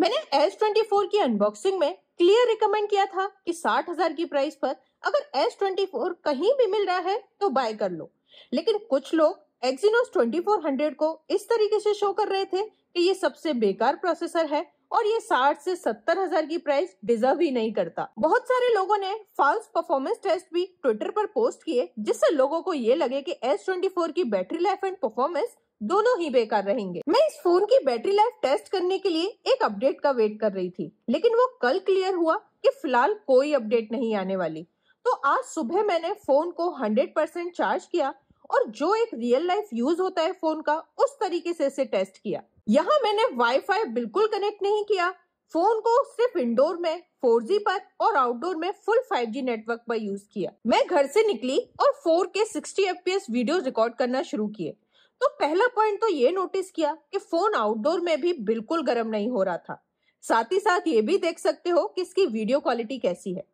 मैंने S24 की unboxing में क्लियर रिकमेंड किया था कि साठ हजार की प्राइस पर अगर S24 कहीं भी मिल रहा है तो बाय कर लो लेकिन कुछ लोग एक्सिनोस 2400 को इस तरीके से शो कर रहे थे कि ये सबसे बेकार प्रोसेसर है और ये 60 से सत्तर हजार की प्राइस डिजर्व ही नहीं करता बहुत सारे लोगों ने फॉल्स परफॉर्मेंस टेस्ट भी ट्विटर पर पोस्ट किए जिससे लोगों को ये लगे कि S24 की बैटरी लाइफ एंड परफॉर्मेंस दोनों ही बेकार रहेंगे मैं इस फोन की बैटरी लाइफ टेस्ट करने के लिए एक अपडेट का वेट कर रही थी लेकिन वो कल क्लियर हुआ कि फिलहाल कोई अपडेट नहीं आने वाली तो आज सुबह मैंने फोन को 100% चार्ज किया और जो एक रियल लाइफ यूज होता है फोन का उस तरीके से इसे टेस्ट किया यहाँ मैंने वाईफाई बिल्कुल कनेक्ट नहीं किया फोन को सिर्फ इंडोर में 4G पर और आउटडोर में फुल 5G नेटवर्क पर यूज किया मैं घर से निकली और 4K 60 FPS वीडियो रिकॉर्ड करना शुरू किए तो पहला पॉइंट तो ये नोटिस किया कि फोन आउटडोर में भी बिल्कुल गर्म नहीं हो रहा था साथ ही साथ ये भी देख सकते हो कि इसकी वीडियो क्वालिटी कैसी है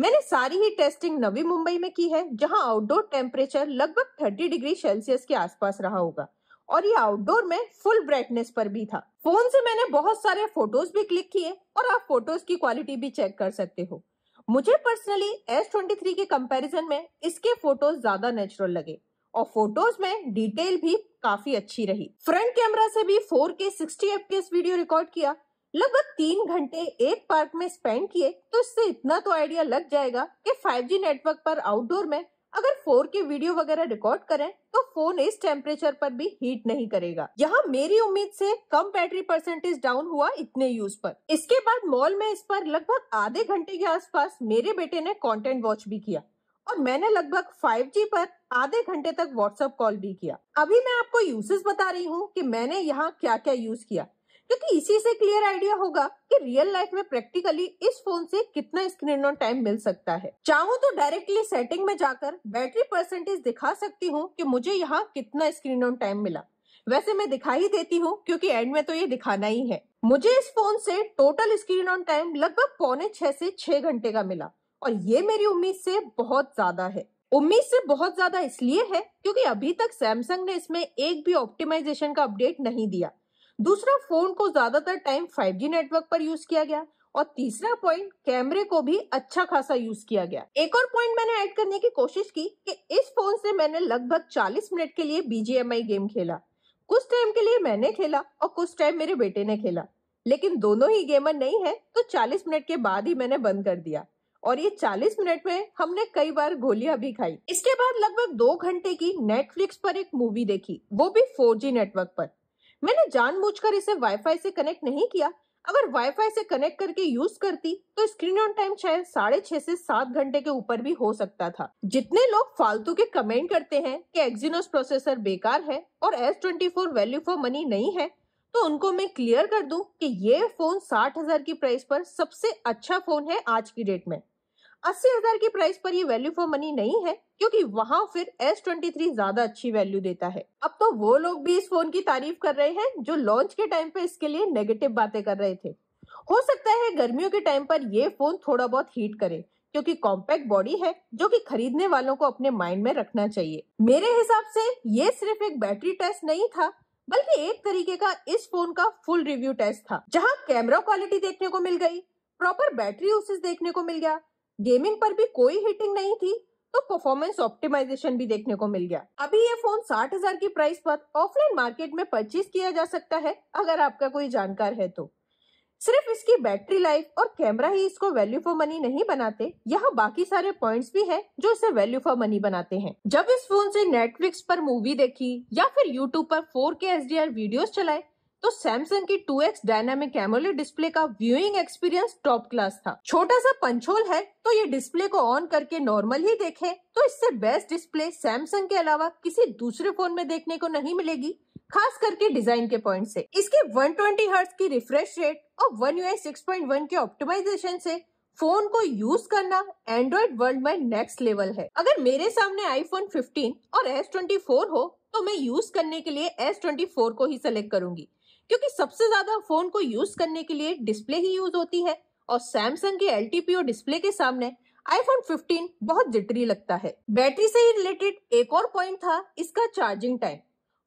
मैंने सारी ही टेस्टिंग नवी मुंबई में की है जहां आउटडोर टेम्परेचर लगभग 30 डिग्री सेल्सियस के आसपास रहा होगा और ये आउटडोर में फुल ब्राइटनेस पर भी था फोन से मैंने बहुत सारे फोटोज भी क्लिक किए और आप फोटोज की क्वालिटी भी चेक कर सकते हो मुझे पर्सनली एस ट्वेंटी थ्री के कंपेरिजन में इसके फोटोज ज्यादा नेचुरल लगे और फोटोज में डिटेल भी काफी अच्छी रही फ्रंट कैमरा से भी 4K 60 एफ वीडियो रिकॉर्ड किया लगभग तीन घंटे एक पार्क में स्पेंड किए तो इससे इतना तो आइडिया लग जाएगा कि 5G नेटवर्क पर आउटडोर में अगर 4K वीडियो वगैरह रिकॉर्ड करें तो फोन इस टेम्परेचर पर भी हीट नहीं करेगा यहाँ मेरी उम्मीद से कम बैटरी परसेंटेज डाउन हुआ इतने यूज पर इसके बाद मॉल में इस पर लगभग आधे घंटे के आसपास मेरे बेटे ने कंटेंट वॉच भी किया और मैंने लगभग 5G पर आधे घंटे तक व्हाट्सएप कॉल भी किया अभी मैं आपको यूसेस बता रही हूँ कि मैंने यहाँ क्या क्या यूज किया क्योंकि इसी से क्लियर आइडिया होगा कि रियल लाइफ में प्रैक्टिकली इस फोन से कितना स्क्रीन ऑन टाइम मिल सकता है चाहूँ तो डायरेक्टली सेटिंग में जाकर बैटरी परसेंटेज दिखा सकती हूँ कि मुझे यहाँ कितना स्क्रीन ऑन टाइम मिला वैसे मैं दिखा ही देती हूँ क्योंकि एंड में तो ये दिखाना ही है मुझे इस फोन से टोटल स्क्रीन ऑन टाइम लगभग पौने छह से छह घंटे का मिला और ये मेरी उम्मीद से बहुत ज्यादा है उम्मीद से बहुत ज्यादा इसलिए है क्योंकि अभी तक सैमसंग ने इसमें एक भी ऑप्टिमाइजेशन का अपडेट नहीं दिया दूसरा फोन को ज्यादातर टाइम 5G नेटवर्क पर यूज किया गया और तीसरा पॉइंट कैमरे को भी अच्छा खासा यूज किया गया एक और पॉइंट मैंने ऐड करने की कोशिश की कि इस फोन से मैंने लगभग 40 मिनट के लिए बीजेएमआई गेम खेला कुछ टाइम के लिए मैंने खेला और कुछ टाइम मेरे बेटे ने खेला लेकिन दोनों ही गेमर नहीं है तो 40 मिनट के बाद ही मैंने बंद कर दिया और ये 40 मिनट में हमने कई बार गोलियां भी खाई इसके बाद लगभग दो घंटे की नेटफ्लिक्स पर एक मूवी देखी वो भी 4G नेटवर्क पर मैंने जानबूझकर इसे वाईफाई से कनेक्ट नहीं किया अगर वाईफाई से कनेक्ट करके यूज करती तो स्क्रीन ऑन टाइम शायद साढ़े छह से सात घंटे के ऊपर भी हो सकता था जितने लोग फालतू के कमेंट करते हैं कि एक्जिनोस प्रोसेसर बेकार है और S twenty four value for money नहीं है तो उनको मैं क्लियर कर दूं कि ये फोन साठ हजार की प्राइस पर सबसे अच्छा फोन है आज की डेट में अस्सी हजार की प्राइस पर ये वैल्यू फॉर मनी नहीं है क्योंकि वहाँ फिर एस ट्वेंटी थ्री ज्यादा अच्छी वैल्यू देता है अब तो वो लोग भी इस फोन की तारीफ कर रहे हैं जो लॉन्च के टाइम पे इसके लिए नेगेटिव बातें कर रहे थे हो सकता है गर्मियों के टाइम पर ये फोन थोड़ा बहुत हीट करे क्योंकि कॉम्पैक्ट बॉडी है जो कि खरीदने वालों को अपने माइंड में रखना चाहिए मेरे हिसाब से ये सिर्फ एक बैटरी टेस्ट नहीं था बल्कि एक तरीके का इस फोन का फुल रिव्यू टेस्ट था जहां कैमरा क्वालिटी देखने को मिल गई प्रॉपर बैटरी यूसेज देखने को मिल गया गेमिंग पर भी कोई हिटिंग नहीं थी तो परफॉर्मेंस ऑप्टिमाइजेशन भी देखने को मिल गया अभी ये फोन साठ हजार की प्राइस पर ऑफलाइन मार्केट में परचेज किया जा सकता है अगर आपका कोई जानकार है तो सिर्फ इसकी बैटरी लाइफ और कैमरा ही इसको वैल्यू फॉर मनी नहीं बनाते यहाँ बाकी सारे पॉइंट्स भी हैं जो इसे वैल्यू फॉर मनी बनाते हैं जब इस फोन से नेटफ्लिक्स पर मूवी देखी या फिर यूट्यूब पर 4K HDR वीडियोस चलाए तो सैमसंग की 2x डायनामिक एमोले डिस्प्ले का व्यूइंग एक्सपीरियंस टॉप क्लास था छोटा सा पंचोल है तो ये डिस्प्ले को ऑन करके नॉर्मल ही देखे तो इससे बेस्ट डिस्प्ले सैमसंग के अलावा किसी दूसरे फोन में देखने को नहीं मिलेगी खास करके डिजाइन के पॉइंट से इसके 120 ट्वेंटी की रिफ्रेश रेट और वन यू सिक्स के ऑप्टिमाइजेशन से फोन को यूज करना एंड्रॉइड वर्ल्ड में नेक्स्ट लेवल है अगर मेरे सामने आईफोन 15 और S24 हो तो मैं यूज करने के लिए S24 को ही सिलेक्ट करूंगी क्योंकि सबसे ज्यादा फोन को यूज करने के लिए डिस्प्ले ही यूज होती है और सैमसंग के एल डिस्प्ले के सामने आईफोन 15 बहुत जिटरी लगता है बैटरी से ही रिलेटेड एक और पॉइंट था इसका चार्जिंग टाइम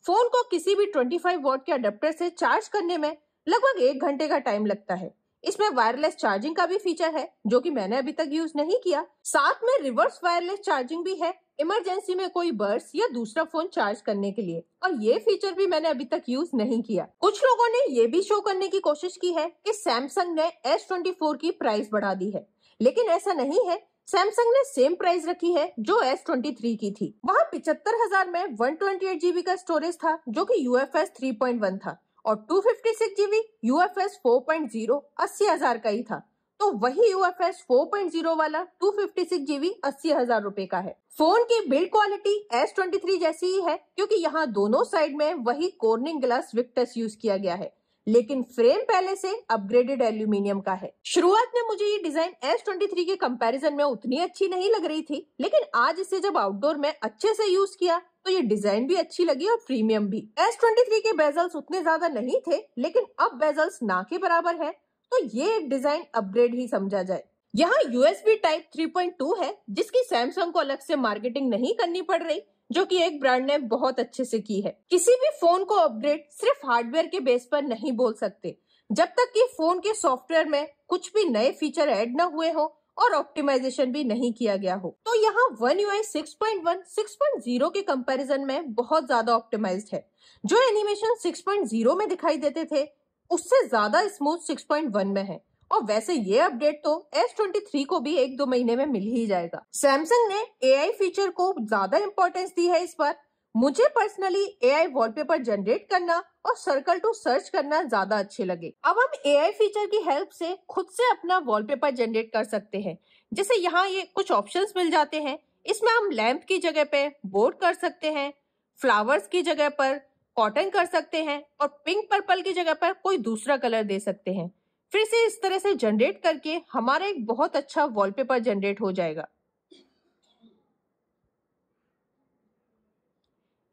फोन को किसी भी 25 वोट के अडेप्टर से चार्ज करने में लगभग एक घंटे का टाइम लगता है इसमें वायरलेस चार्जिंग का भी फीचर है जो कि मैंने अभी तक यूज नहीं किया साथ में रिवर्स वायरलेस चार्जिंग भी है इमरजेंसी में कोई बर्स या दूसरा फोन चार्ज करने के लिए और ये फीचर भी मैंने अभी तक यूज नहीं किया कुछ लोगों ने ये भी शो करने की कोशिश की है कि सैमसंग ने S24 की प्राइस बढ़ा दी है लेकिन ऐसा नहीं है सैमसंग ने सेम प्राइस रखी है जो S23 की थी वहाँ पिछहत्तर हजार में वन ट्वेंटी एट जीबी का स्टोरेज था जो की U F S three point one था और two fifty six GB U F S four point zero अस्सी हजार का ही था तो वही U F S four point zero वाला टू फिफ्टी सिक्स जीबी अस्सी हजार रूपए का है फोन की build quality S twenty three जैसी ही है क्योंकि यहाँ दोनों साइड में वही कोर्निंग ग्लास विक्टस यूज किया गया है लेकिन फ्रेम पहले से अपग्रेडेड एल्यूमिनियम का है शुरुआत में मुझे ये डिजाइन एस ट्वेंटी थ्री के कम्पेरिजन में उतनी अच्छी नहीं लग रही थी लेकिन आज इसे जब आउटडोर में अच्छे से यूज किया तो ये डिजाइन भी अच्छी लगी और प्रीमियम भी एस ट्वेंटी थ्री के बेजल्स उतने ज्यादा नहीं थे लेकिन अब बेजल्स ना के बराबर है तो ये डिजाइन अपग्रेड ही समझा जाए यहाँ यूएसबी टाइप 3.2 है जिसकी सैमसंग को अलग से मार्केटिंग नहीं करनी पड़ रही जो कि एक ब्रांड ने बहुत अच्छे से की है किसी भी फोन को अपग्रेड सिर्फ हार्डवेयर के बेस पर नहीं बोल सकते जब तक कि फोन के सॉफ्टवेयर में कुछ भी नए फीचर ऐड न हुए हो और ऑप्टिमाइजेशन भी नहीं किया गया हो तो यहाँ one U I six point one six point zero के कम्पेरिजन में बहुत ज्यादा ऑप्टिमाइज है जो एनिमेशन सिक्स पॉइंट जीरो में दिखाई देते थे उससे ज्यादा स्मूथ 6.1 में है और वैसे ये अपडेट तो S23 को भी एक दो महीने में मिल ही जाएगा सैमसंग ने AI फीचर को ज्यादा इम्पोर्टेंस दी है इस पर मुझे पर्सनली AI वॉलपेपर जनरेट करना और सर्कल टू सर्च करना ज्यादा अच्छे लगे अब हम AI फीचर की हेल्प से खुद से अपना वॉलपेपर जनरेट कर सकते हैं जैसे यहाँ ये कुछ ऑप्शंस मिल जाते हैं इसमें हम लैंप की जगह पे बोर्ड कर सकते हैं फ्लावर्स की जगह पर कॉटन कर सकते हैं और पिंक पर्पल की जगह पर कोई दूसरा कलर दे सकते हैं फिर से इस तरह से जनरेट करके हमारा एक बहुत अच्छा वॉलपेपर जनरेट हो जाएगा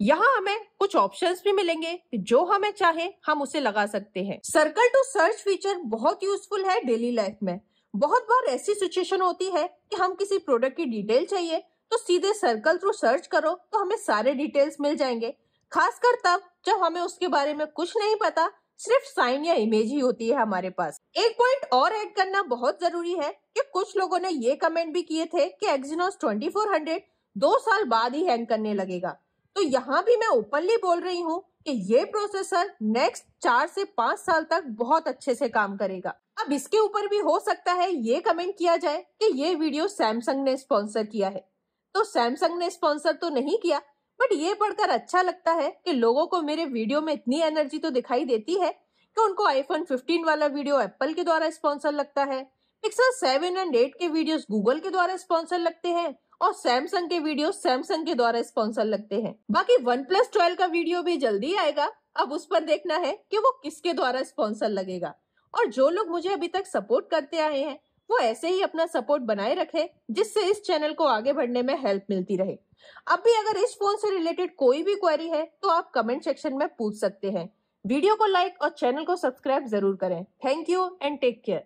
यहाँ हमें कुछ ऑप्शंस भी मिलेंगे जो हमें चाहे हम उसे लगा सकते हैं सर्कल टू सर्च फीचर बहुत यूजफुल है डेली लाइफ में बहुत बार ऐसी सिचुएशन होती है कि हम किसी प्रोडक्ट की डिटेल चाहिए तो सीधे सर्कल थ्रू सर्च करो तो हमें सारे डिटेल्स मिल जाएंगे खासकर तब जब हमें उसके बारे में कुछ नहीं पता सिर्फ साइन या इमेज ही होती है हमारे पास एक पॉइंट और ऐड करना बहुत जरूरी है कि कुछ लोगों ने ये कमेंट भी किए थे कि एक्सिनोस 2400 दो साल बाद ही हैंग करने लगेगा तो यहाँ भी मैं ओपनली बोल रही हूँ कि ये प्रोसेसर नेक्स्ट चार से पांच साल तक बहुत अच्छे से काम करेगा अब इसके ऊपर भी हो सकता है ये कमेंट किया जाए कि ये वीडियो सैमसंग ने स्पॉन्सर किया है तो सैमसंग ने स्पॉन्सर तो नहीं किया बट ये पढ़कर अच्छा लगता है कि लोगों को मेरे वीडियो में इतनी एनर्जी तो दिखाई देती है कि उनको आईफोन 15 वाला वीडियो एप्पल के द्वारा स्पॉन्सर लगता है पिक्सल 7 एंड 8 के वीडियोस गूगल के द्वारा स्पॉन्सर लगते हैं और सैमसंग के वीडियो सैमसंग के द्वारा स्पॉन्सर लगते हैं बाकी वन प्लस का वीडियो भी जल्दी आएगा अब उस पर देखना है कि वो किसके द्वारा स्पॉन्सर लगेगा और जो लोग मुझे अभी तक सपोर्ट करते आए हैं वो ऐसे ही अपना सपोर्ट बनाए रखे जिससे इस चैनल को आगे बढ़ने में हेल्प मिलती रहे अब भी अगर इस फोन से रिलेटेड कोई भी क्वेरी है तो आप कमेंट सेक्शन में पूछ सकते हैं वीडियो को लाइक और चैनल को सब्सक्राइब जरूर करें thank you and take care